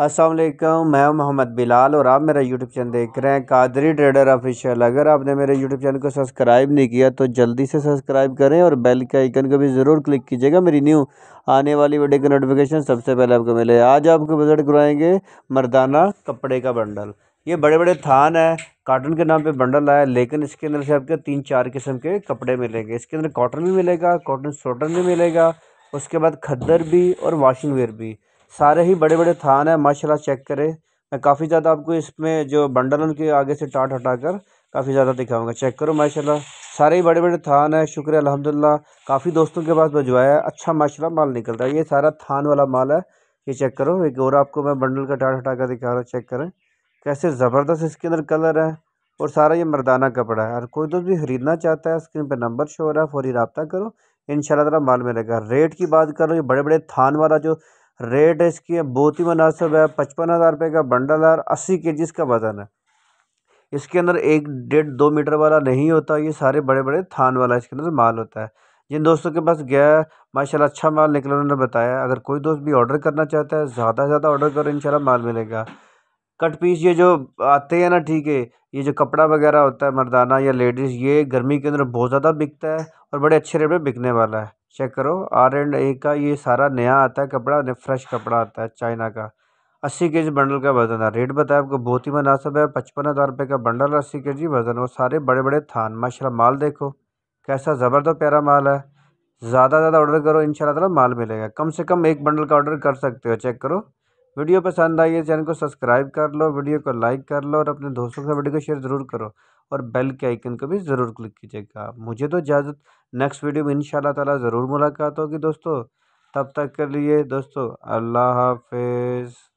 असलम मैं मोहम्मद बिलाल और आप मेरा यूट्यूब चैनल देख रहे हैं कादरी ट्रेडर ऑफिशियल अगर आपने मेरे यूट्यूब चैनल को सब्सक्राइब नहीं किया तो जल्दी से सब्सक्राइब करें और बेल के आइकन को भी ज़रूर क्लिक कीजिएगा मेरी न्यू आने वाली वीडियो की नोटिफिकेशन सबसे पहले आपको मिले आज आपको विजिट करवाएंगे मर्दाना कपड़े का बंडल ये बड़े बड़े थान है काटन के नाम पे बंडल आया लेकिन इसके अंदर से आपके तीन चार किस्म के कपड़े मिलेंगे इसके अंदर कॉटन भी मिलेगा कॉटन स्वेटर भी मिलेगा उसके बाद खद्दर भी और वाशिंग वेयर भी सारे ही बड़े बड़े थान है माशाल्लाह चेक करें मैं काफ़ी ज़्यादा आपको इसमें जो बंडल उनके आगे से टाट हटाकर काफ़ी ज़्यादा दिखाऊंगा चेक करो माशाल्लाह सारे ही बड़े बड़े थान है शुक्र अलहमदिल्ला काफ़ी दोस्तों के पास भिजवाया है अच्छा माशाला माल निकलता है ये सारा थान वाला माल है ये चेक करो एक और आपको मैं बंडल का टाट हटा कर दिखा रहा हूँ चेक करें कैसे ज़बरदस्त इसके अंदर कलर है और सारा ये मर्दाना कपड़ा है और कोई दोस्त तो भी खरीदना चाहता है स्क्रीन पर नंबर शो हो रहा है फौरी रबता करो इन शाला माल मिलेगा रेट की बात करो ये बड़े बड़े थान वाला जो रेट है इसकी बहुत ही मुनासिब है पचपन हज़ार रुपये का बंडल है और अस्सी के जी इसका वज़न है इसके अंदर एक डेढ़ दो मीटर वाला नहीं होता ये सारे बड़े बड़े थान वाला इसके अंदर माल होता है जिन दोस्तों के पास गया है माशाल्लाह अच्छा माल निकला उन्होंने बताया अगर कोई दोस्त भी ऑर्डर करना चाहता है ज़्यादा से ज़्यादा ऑर्डर करो इन माल मिलेगा कट पीस ये जो आते हैं ना ठीक है ये जो कपड़ा वगैरह होता है मर्दाना या लेडीज़ ये गर्मी के अंदर बहुत ज़्यादा बिकता है और बड़े अच्छे रेट में बिकने वाला है चेक करो आर एंड ए का ये सारा नया आता है कपड़ा फ्रेश कपड़ा आता है चाइना का अस्सी के जी बंडल का वज़न है रेट बताया आपको बहुत ही मुनासिब है पचपन हज़ार रुपये का बंडल अस्सी के जी वज़न और सारे बड़े बड़े थान माशा माल देखो कैसा ज़बरदस्त प्यारा माल है ज़्यादा ज़्यादा ऑर्डर करो इन शाला माल मिलेगा कम से कम एक बंडल का ऑर्डर कर सकते हो चेक करो वीडियो पसंद आई है चैनल को सब्सक्राइब कर लो वीडियो को लाइक कर लो और अपने दोस्तों के साथ वीडियो को शेयर ज़रूर करो और बेल के आइकन को भी ज़रूर क्लिक कीजिएगा मुझे तो इजाज़त नेक्स्ट वीडियो में इन ताला ज़रूर मुलाकात होगी दोस्तों तब तक के लिए दोस्तों अल्लाह हाफिज़